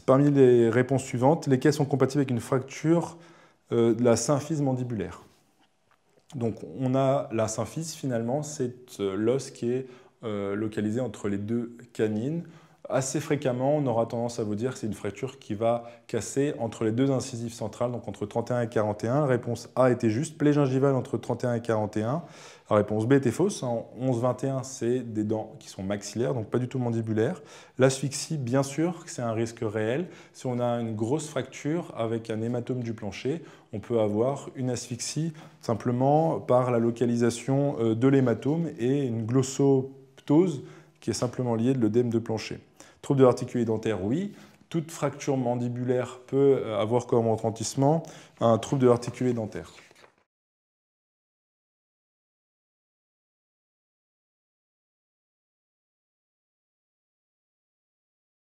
Parmi les réponses suivantes, lesquelles sont compatibles avec une fracture euh, de la symphyse mandibulaire Donc on a la symphyse finalement, c'est euh, l'os qui est euh, localisé entre les deux canines assez fréquemment, on aura tendance à vous dire que c'est une fracture qui va casser entre les deux incisives centrales, donc entre 31 et 41. réponse A était juste, plaie gingivale entre 31 et 41. réponse B était fausse, en hein. 11-21, c'est des dents qui sont maxillaires, donc pas du tout mandibulaires. L'asphyxie, bien sûr, c'est un risque réel. Si on a une grosse fracture avec un hématome du plancher, on peut avoir une asphyxie simplement par la localisation euh, de l'hématome et une glossoptose qui est simplement liée de l'œdème de plancher. Trouble de l'articulé dentaire, oui. Toute fracture mandibulaire peut euh, avoir comme retentissement un trouble de l'articulé dentaire.